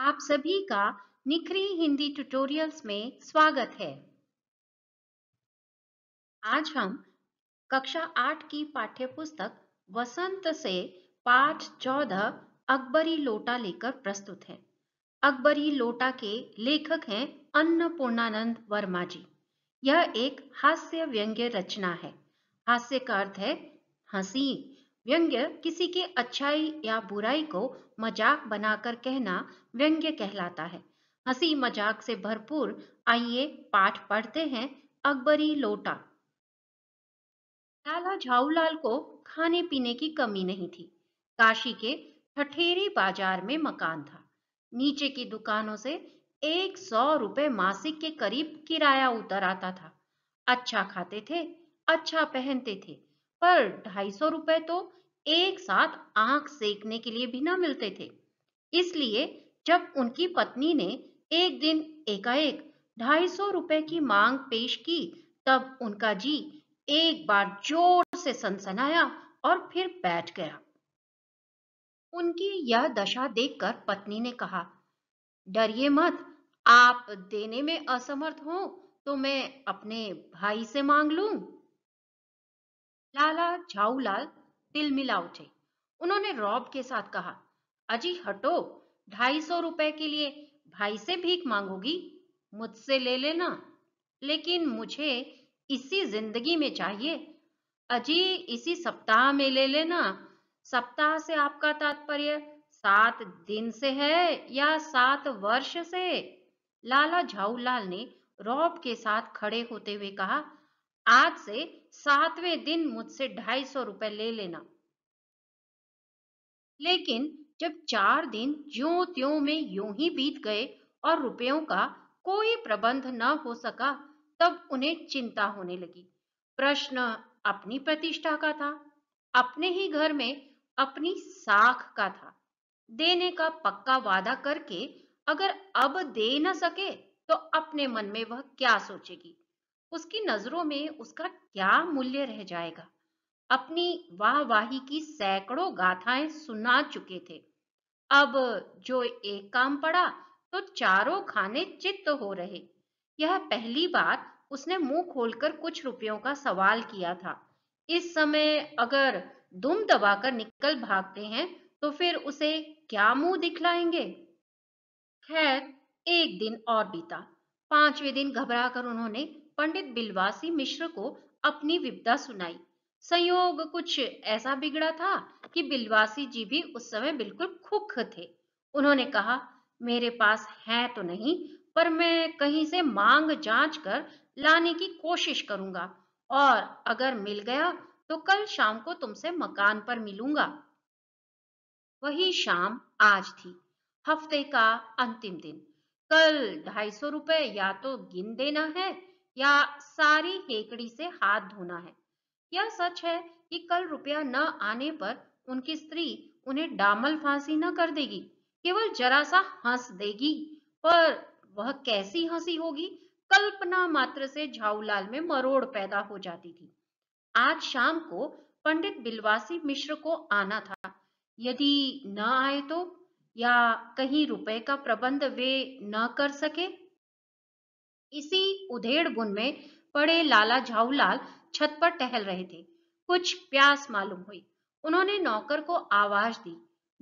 आप सभी का निखरी हिंदी ट्यूटोरियल्स में स्वागत है आज हम कक्षा आठ की पाठ्यपुस्तक वसंत से पाठ चौदह अकबरी लोटा लेकर प्रस्तुत है अकबरी लोटा के लेखक हैं अन्नपूर्णानंद वर्मा जी यह एक हास्य व्यंग्य रचना है हास्य का अर्थ है हंसी व्यंग्य किसी की अच्छाई या बुराई को मजाक बनाकर कहना व्यंग्य कहलाता है हंसी मजाक से भरपूर आइए पाठ पढ़ते हैं अकबरी लोटा लाला झाऊलाल को खाने पीने की कमी नहीं थी काशी के ठठेरी बाजार में मकान था नीचे की दुकानों से एक सौ रुपए मासिक के करीब किराया उतर आता था अच्छा खाते थे अच्छा पहनते थे पर ढाई सौ रुपए तो एक साथ आंख सेकने के लिए भी ना मिलते थे इसलिए जब उनकी पत्नी ने एक दिन एकाएक ढाई सौ रुपए की मांग पेश की तब उनका जी एक बार जोर से सनसनाया और फिर बैठ गया उनकी यह दशा देखकर पत्नी ने कहा डरिए मत आप देने में असमर्थ हो तो मैं अपने भाई से मांग लूं लाला झाऊलाल मिला उठे उन्होंने रॉब के साथ कहा अजी हटो ढाई सौ रुपए के लिए भाई से भीख मांगोगी मुझसे ले लेना लेकिन मुझे इसी जिंदगी में चाहिए अजी इसी सप्ताह में ले लेना सप्ताह से आपका तात्पर्य सात दिन से है या सात वर्ष से लाला झाऊलाल ने रॉब के साथ खड़े होते हुए कहा आज से सातवें दिन मुझसे ढाई सौ रुपए ले लेना लेकिन जब चार दिन ज्यो त्यो में यू ही बीत गए और रुपयों का कोई प्रबंध न हो सका तब उन्हें चिंता होने लगी प्रश्न अपनी प्रतिष्ठा का था अपने ही घर में अपनी साख का था देने का पक्का वादा करके अगर अब दे न सके तो अपने मन में वह क्या सोचेगी उसकी नजरों में उसका क्या मूल्य रह जाएगा अपनी वाहवाही की सैकड़ों गाथाएं सुना चुके थे अब जो एक काम पड़ा तो चारों खाने चित्त हो रहे यह पहली बार उसने मुंह खोलकर कुछ रुपयों का सवाल किया था इस समय अगर दुम दबाकर निकल भागते हैं तो फिर उसे क्या मुंह दिखलाएंगे खैर एक दिन और बीता पांचवें दिन घबराकर उन्होंने पंडित बिलवासी मिश्र को अपनी विपदा सुनाई संयोग कुछ ऐसा बिगड़ा था कि बिलवासी जी भी उस समय बिल्कुल खुख थे उन्होंने कहा मेरे पास है तो नहीं पर मैं कहीं से मांग जांच कर लाने की कोशिश करूंगा और अगर मिल गया तो कल शाम को तुमसे मकान पर मिलूंगा वही शाम आज थी हफ्ते का अंतिम दिन कल ढाई सौ रुपए या तो गिन देना है या सारी हेकड़ी से हाथ धोना है यह सच है कि कल रुपया न आने पर उनकी स्त्री उन्हें डामल फांसी न कर देगी केवल जरा सा हंस देगी पर वह कैसी हंसी होगी कल्पना मात्र से झाऊलाल में मरोड़ पैदा हो जाती थी आज शाम को पंडित बिलवासी मिश्र को आना था यदि न आए तो या कहीं रुपए का प्रबंध वे न कर सके इसी उधेड़ बुन में पड़े लाला झाऊलाल छत पर टहल रहे थे कुछ प्यास मालूम हुई उन्होंने नौकर को आवाज दी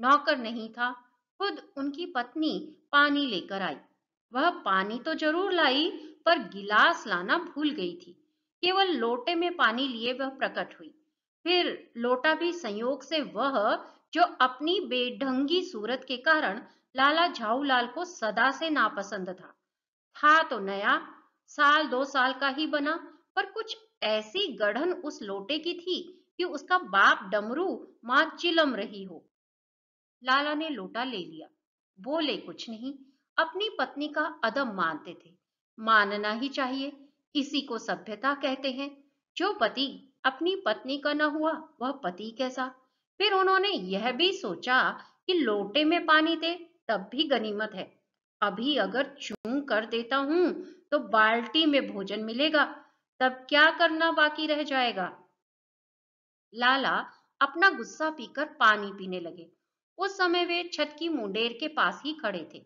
नौकर नहीं था खुद उनकी पत्नी पानी लेकर आई वह पानी तो जरूर लाई पर गिलास लाना भूल गई थी केवल लोटे में पानी लिए वह प्रकट हुई फिर लोटा भी संयोग से वह जो अपनी बेढंगी सूरत के कारण लाला झाऊलाल को सदा से नापसंद था था तो नया साल दो साल का ही बना पर कुछ ऐसी गढ़न उस लोटे की थी कि उसका बाप डमरू मां चिलम रही हो लाला ने लोटा ले लिया बोले कुछ नहीं अपनी पत्नी का अदम मानते थे मानना ही चाहिए इसी को सभ्यता कहते हैं जो पति अपनी पत्नी का न हुआ वह पति कैसा फिर उन्होंने यह भी सोचा कि लोटे में पानी दे तब भी गनीमत है अभी अगर चू कर देता हूं तो बाल्टी में भोजन मिलेगा तब क्या करना बाकी रह जाएगा लाला अपना गुस्सा पीकर पानी पीने लगे उस समय वे छत की मुंडेर के पास ही खड़े थे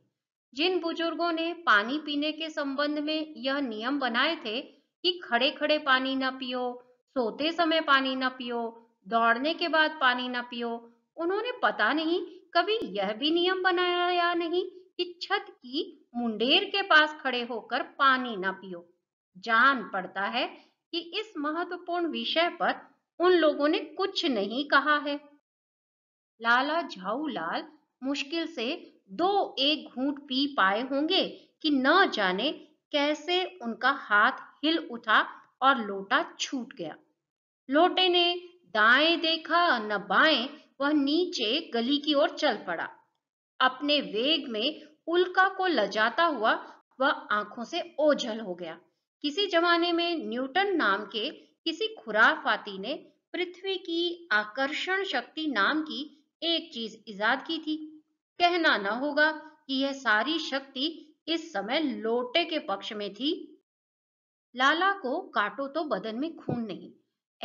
जिन बुजुर्गों ने पानी पीने के संबंध में यह नियम बनाए थे कि खड़े खड़े पानी ना पियो सोते समय पानी ना पियो दौड़ने के बाद पानी ना पियो उन्होंने पता नहीं कभी यह भी नियम बनाया या नहीं कि छत की मुंडेर के पास खड़े होकर पानी ना पियो जान पड़ता है कि इस महत्वपूर्ण विषय पर उन लोगों ने कुछ नहीं कहा है लाला झाऊलाल मुश्किल से दो एक घूंट पी पाए होंगे कि न जाने कैसे उनका हाथ हिल उठा और लोटा छूट गया लोटे ने दाएं देखा न बाएं वह नीचे गली की ओर चल पड़ा अपने वेग में उल्का को लजाता हुआ वह आंखों से ओझल हो गया किसी जमाने में न्यूटन नाम के किसी खुराफाती ने पृथ्वी की आकर्षण शक्ति नाम की एक चीज इजाद की थी कहना न होगा कि यह सारी शक्ति इस समय लोटे के पक्ष में थी लाला को काटो तो बदन में खून नहीं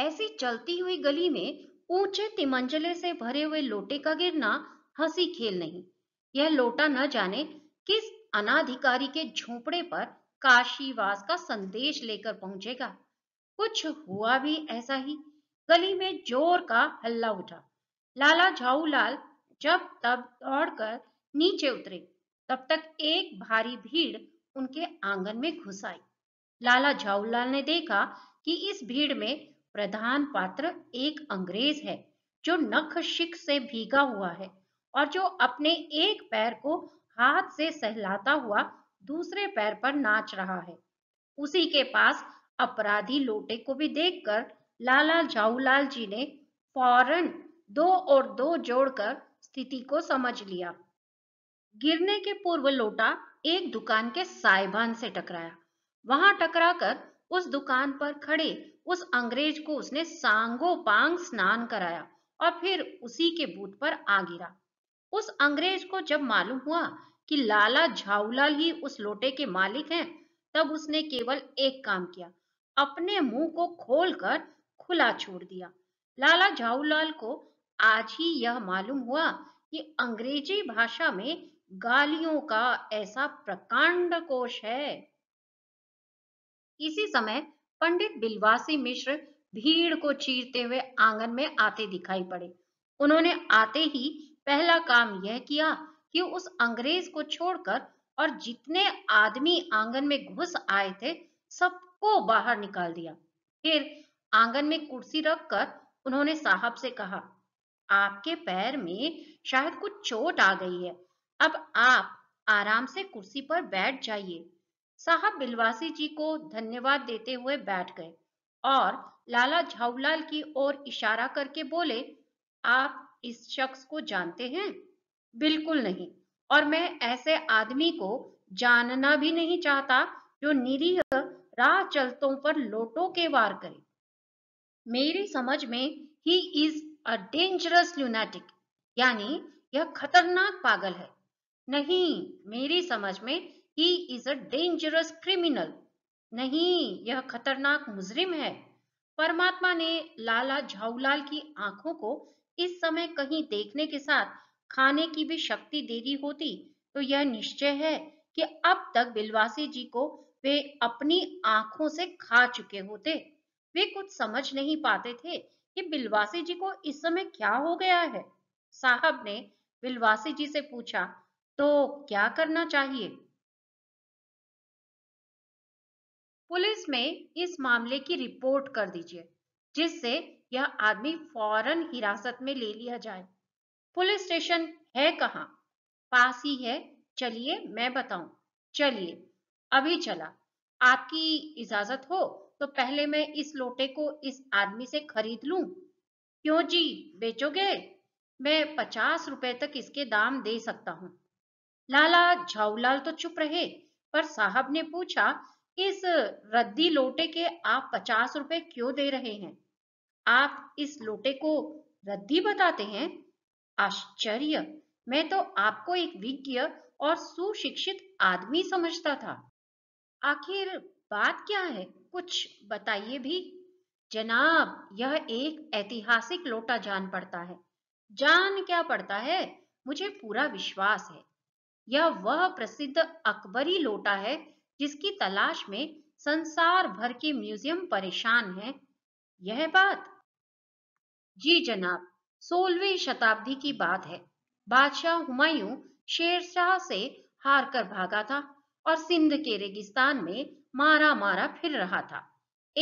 ऐसी चलती हुई गली में ऊंचे तिमंजले से भरे हुए लोटे का गिरना हंसी खेल नहीं यह लोटा न जाने किस अनाधिकारी के झोपड़े पर काशीवास का संदेश लेकर पहुंचेगा कुछ हुआ भी ऐसा ही गली में जोर का हल्ला उठा लाला झाऊलाल जब तब दौड़कर नीचे उतरे तब तक एक भारी भीड़ उनके आंगन में घुस आई लाला झाऊलाल ने देखा कि इस भीड़ में प्रधान पात्र एक अंग्रेज है जो नख शिख से भीगा हुआ है और जो अपने एक पैर को हाथ से सहलाता हुआ दूसरे पैर पर नाच रहा है उसी के पास अपराधी लोटे को भी देखकर लाला जाऊलाल जी ने फौरन दो और दो जोड़कर स्थिति को समझ लिया गिरने के पूर्व लोटा एक दुकान के साइबान से टकराया वहां टकराकर उस दुकान पर खड़े उस अंग्रेज को उसने सांगो पांग स्नान कराया और फिर उसी के बूथ पर आ गिरा उस अंग्रेज को जब मालूम हुआ कि लाला झाऊलाल ही उस लोटे के मालिक हैं, तब उसने केवल एक काम किया अपने मुंह को खोलकर खुला छोड़ दिया लाला झाऊलाल को आज ही यह मालूम हुआ कि अंग्रेजी भाषा में गालियों का ऐसा प्रकांड कोश है इसी समय पंडित बिलवासी मिश्र भीड़ को चीरते हुए आंगन में आते दिखाई पड़े उन्होंने आते ही पहला काम यह किया कि उस अंग्रेज को छोड़कर और जितने आदमी आंगन में घुस आए थे सबको बाहर निकाल दिया फिर आंगन में कुर्सी रखकर उन्होंने साहब से कहा आपके पैर में शायद कुछ चोट आ गई है अब आप आराम से कुर्सी पर बैठ जाइए साहब बिलवासी जी को धन्यवाद देते हुए बैठ गए और लाला झाऊलाल की ओर इशारा करके बोले आप इस शख्स को जानते हैं बिल्कुल नहीं और मैं ऐसे आदमी को जानना भी नहीं चाहता जो निरीह राह चलतों पर लोटो के वार करे मेरी समझ में ही इज अ डेंजरस ल्यूनाटिक यानी यह खतरनाक पागल है नहीं मेरी समझ में ही इज अ डेंजरस क्रिमिनल नहीं यह खतरनाक मुजरिम है परमात्मा ने लाला झाऊलाल की आंखों को इस समय कहीं देखने के साथ खाने की भी शक्ति दे रही होती तो यह निश्चय है कि अब तक बिलवासी जी को वे अपनी आंखों से खा चुके होते वे कुछ समझ नहीं पाते थे कि बिलवासी जी को इस समय क्या हो गया है साहब ने बिलवासी जी से पूछा तो क्या करना चाहिए पुलिस में इस मामले की रिपोर्ट कर दीजिए जिससे यह आदमी फौरन हिरासत में ले लिया जाए पुलिस स्टेशन है कहा पास ही है चलिए मैं बताऊं चलिए अभी चला आपकी इजाजत हो तो पहले मैं इस लोटे को इस आदमी से खरीद लूं क्यों जी बेचोगे मैं पचास रुपए तक इसके दाम दे सकता हूँ लाला झाऊलाल तो चुप रहे पर साहब ने पूछा इस रद्दी लोटे के आप पचास रुपए क्यों दे रहे हैं आप इस लोटे को रद्दी बताते हैं आश्चर्य मैं तो आपको एक विज्ञ और सुशिक्षित आदमी समझता था आखिर बात क्या है कुछ बताइए भी जनाब यह एक ऐतिहासिक लोटा जान पड़ता है जान क्या पड़ता है मुझे पूरा विश्वास है यह वह प्रसिद्ध अकबरी लोटा है जिसकी तलाश में संसार भर के म्यूजियम परेशान हैं। यह बात जी जनाब सोलवी शताब्दी की बात है बादशाह हुमायूं शेरशाह से हार कर भागा था और सिंध के रेगिस्तान में मारा मारा फिर रहा था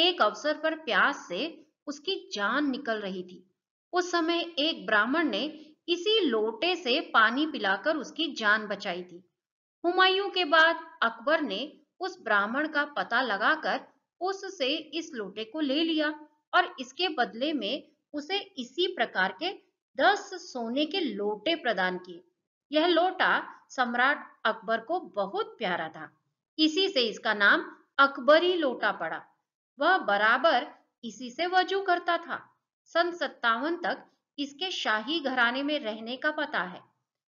एक अवसर पर प्यास से उसकी जान निकल रही थी उस समय एक ब्राह्मण ने इसी लोटे से पानी पिलाकर उसकी जान बचाई थी हुमायूं के बाद अकबर ने उस ब्राह्मण का पता लगाकर उससे इस लोटे को ले लिया और इसके बदले में उसे इसी प्रकार के दस सोने के लोटे प्रदान किए यह लोटा सम्राट अकबर को बहुत प्यारा था इसी से इसका नाम अकबरी लोटा पड़ा वह बराबर इसी से वजू करता था सन सत्तावन तक इसके शाही घराने में रहने का पता है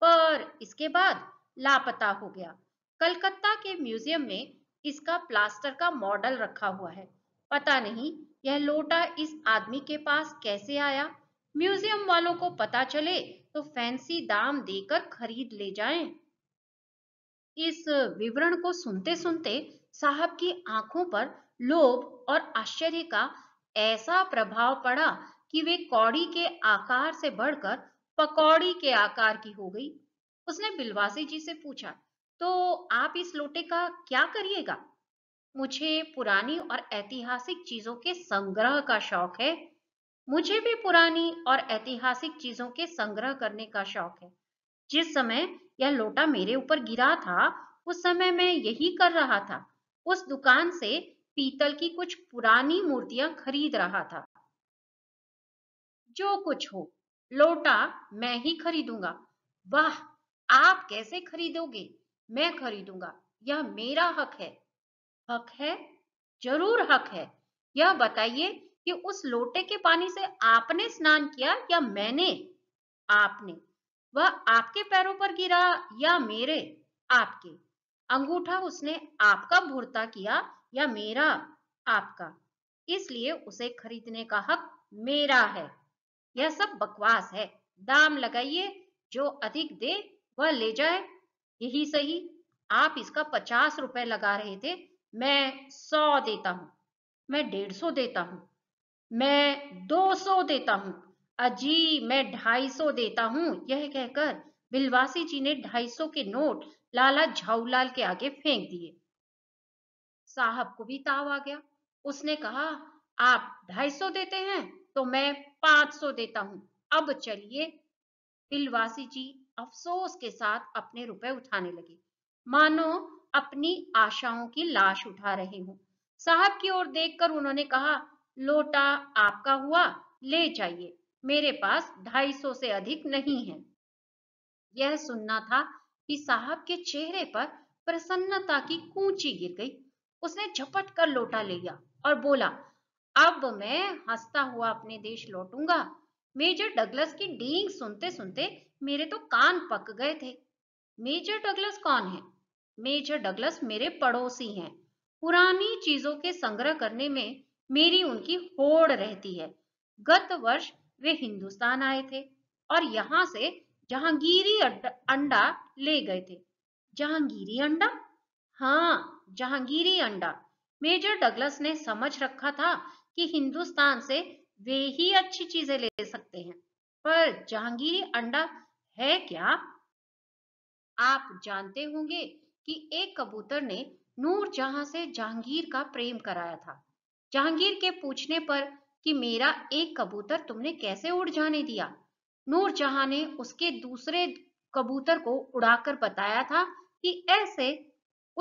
पर इसके बाद लापता हो गया कलकत्ता के म्यूजियम में इसका प्लास्टर का मॉडल रखा हुआ है पता नहीं यह लोटा इस आदमी के पास कैसे आया म्यूजियम वालों को पता चले तो फैंसी दाम देकर खरीद ले जाएं। इस विवरण को सुनते सुनते साहब की आंखों पर लोभ और आश्चर्य का ऐसा प्रभाव पड़ा कि वे कौड़ी के आकार से बढ़कर पकौड़ी के आकार की हो गई उसने बिलवासी जी से पूछा तो आप इस लोटे का क्या करिएगा मुझे पुरानी और ऐतिहासिक चीजों के संग्रह का शौक है मुझे भी पुरानी और ऐतिहासिक चीजों के संग्रह करने का शौक है जिस समय यह लोटा मेरे ऊपर गिरा था उस समय मैं यही कर रहा था उस दुकान से पीतल की कुछ पुरानी मूर्तियां खरीद रहा था जो कुछ हो लोटा मैं ही खरीदूंगा वाह आप कैसे खरीदोगे मैं खरीदूंगा यह मेरा हक है हक है जरूर हक है यह बताइए कि उस लोटे के पानी से आपने स्नान किया या मैंने आपने वह आपके पैरों पर गिरा या मेरे आपके अंगूठा उसने आपका भुरता किया या मेरा आपका इसलिए उसे खरीदने का हक मेरा है यह सब बकवास है दाम लगाइए जो अधिक दे वह ले जाए यही सही आप इसका पचास रुपए लगा रहे थे मैं सौ देता हूँ मैं डेढ़ सौ देता हूँ मैं दो सौ देता हूँ अजी मैं ढाई सौ देता हूँ यह कहकर बिलवासी जी ने ढाई सौ के नोट लाला झाऊलाल के आगे फेंक दिए साहब को भी ताव आ गया उसने कहा आप ढाई सौ देते हैं तो मैं पांच सौ देता हूँ अब चलिए बिलवासी जी अफसोस के साथ अपने रुपए उठाने लगे मानो अपनी आशाओं की लाश उठा रहे हूँ साहब की ओर देखकर उन्होंने कहा लोटा आपका हुआ ले जाइए मेरे पास ढाई सौ से अधिक नहीं है यह सुनना था कि साहब के चेहरे पर प्रसन्नता की कूची गिर गई उसने झपट कर लोटा ले लिया और बोला अब मैं हंसता हुआ अपने देश लौटूंगा मेजर डगलस की डींग सुनते सुनते मेरे तो कान पक गए थे मेजर डगलस कौन है मेजर डगलस मेरे पड़ोसी हैं पुरानी चीजों के संग्रह करने में मेरी उनकी होड़ रहती है गत वर्ष वे हिंदुस्तान आए थे और यहाँ से जहांगीरी अंडा ले गए थे जहांगीरी अंडा हाँ जहांगीरी अंडा मेजर डगलस ने समझ रखा था कि हिंदुस्तान से वे ही अच्छी चीजें ले सकते हैं पर जहांगीरी अंडा है क्या आप जानते होंगे कि एक कबूतर ने नूर जहां से जहांगीर का प्रेम कराया था जहांगीर के पूछने पर कि मेरा एक कबूतर तुमने कैसे उड़ जाने दिया नूर जहां ने उसके दूसरे कबूतर को उड़ाकर बताया था कि ऐसे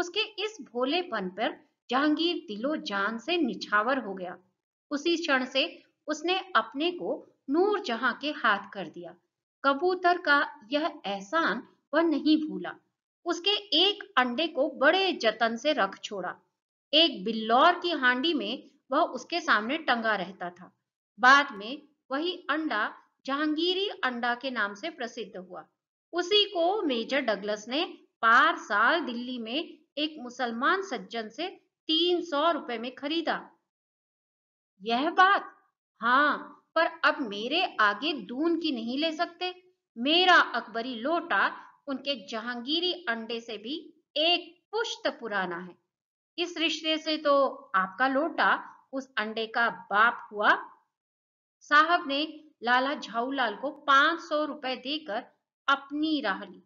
उसके इस भोलेपन पर जहांगीर दिलो जान से निछावर हो गया उसी क्षण से उसने अपने को नूर जहां के हाथ कर दिया कबूतर का यह एहसान वह नहीं भूला उसके एक अंडे को बड़े जतन से रख छोड़ा एक बिल्लौर की हांडी में वह उसके सामने टंगा रहता था बाद में वही अंडा जहांगीरी अंडा के नाम से प्रसिद्ध हुआ उसी को मेजर डगलस ने पार साल दिल्ली में एक मुसलमान सज्जन से तीन सौ रुपए में खरीदा यह बात हाँ पर अब मेरे आगे दून की नहीं ले सकते मेरा अकबरी लोटा उनके जहांगीरी अंडे से भी एक पुष्ट पुराना है इस रिश्ते से तो आपका लोटा उस अंडे का बाप हुआ साहब ने लाला झाऊलाल को पांच सौ रुपए देकर अपनी राह ली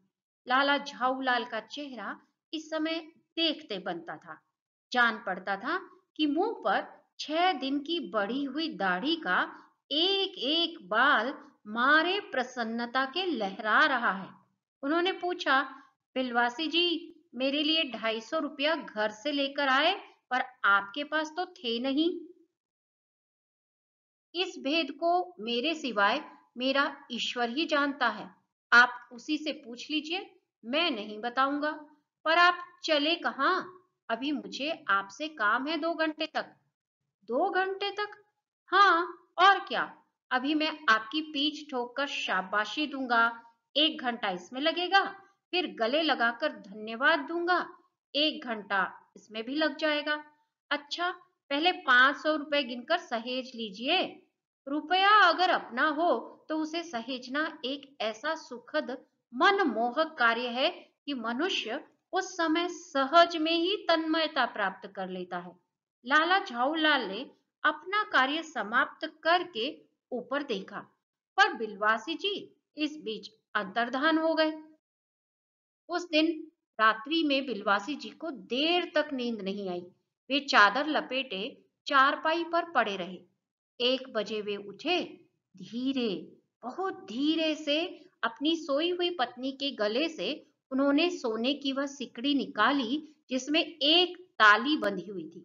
लाला झाऊलाल का चेहरा इस समय देखते बनता था जान पड़ता था कि मुंह पर छह दिन की बढ़ी हुई दाढ़ी का एक एक बाल मारे प्रसन्नता के लहरा रहा है उन्होंने पूछा बिलवासी जी मेरे लिए ढाई सौ रुपया घर से लेकर आए पर आपके पास तो थे नहीं इस भेद को मेरे सिवाय मेरा ईश्वर ही जानता है आप उसी से पूछ लीजिए मैं नहीं बताऊंगा पर आप चले कहा अभी मुझे आपसे काम है दो घंटे तक दो घंटे तक हाँ और क्या अभी मैं आपकी पीछ ठोक कर शाबाशी दूंगा एक घंटा इसमें लगेगा फिर गले लगाकर धन्यवाद दूंगा एक घंटा इसमें भी लग जाएगा अच्छा पहले पांच सौ रुपए गिनकर सहेज लीजिए रुपया अगर अपना हो तो उसे सहेजना एक ऐसा सुखद मनमोहक कार्य है कि मनुष्य उस समय सहज में ही तन्मयता प्राप्त कर लेता है लाला झाऊलाल ने अपना कार्य समाप्त करके ऊपर देखा पर बिलवासी जी इस बीच अंतर्धान हो गए उस दिन रात्रि में बिलवासी जी को देर तक नींद नहीं आई वे चादर लपेटे चारपाई पर पड़े रहे एक बजे वे उठे धीरे बहुत धीरे से अपनी सोई हुई पत्नी के गले से उन्होंने सोने की वह सिकड़ी निकाली जिसमें एक ताली बंधी हुई थी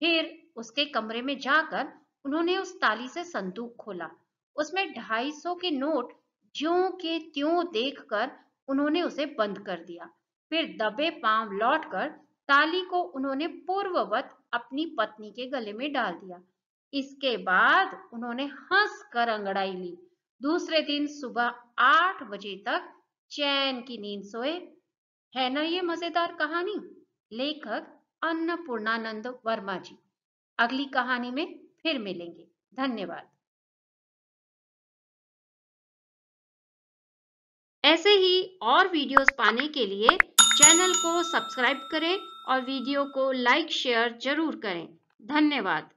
फिर उसके कमरे में जाकर उन्होंने उस ताली से संदूक खोला उसमें ढाई सौ के नोट ज्यों के त्यों देखकर उन्होंने उसे बंद कर दिया फिर दबे पांव लौटकर ताली को उन्होंने पूर्ववत अपनी पत्नी के गले में डाल दिया इसके बाद उन्होंने हंस कर अंगड़ाई ली दूसरे दिन सुबह आठ बजे तक चैन की नींद सोए है ना ये मजेदार कहानी लेखक अन्नपूर्णानंद वर्मा जी अगली कहानी में फिर मिलेंगे धन्यवाद ऐसे ही और वीडियोस पाने के लिए चैनल को सब्सक्राइब करें और वीडियो को लाइक शेयर जरूर करें धन्यवाद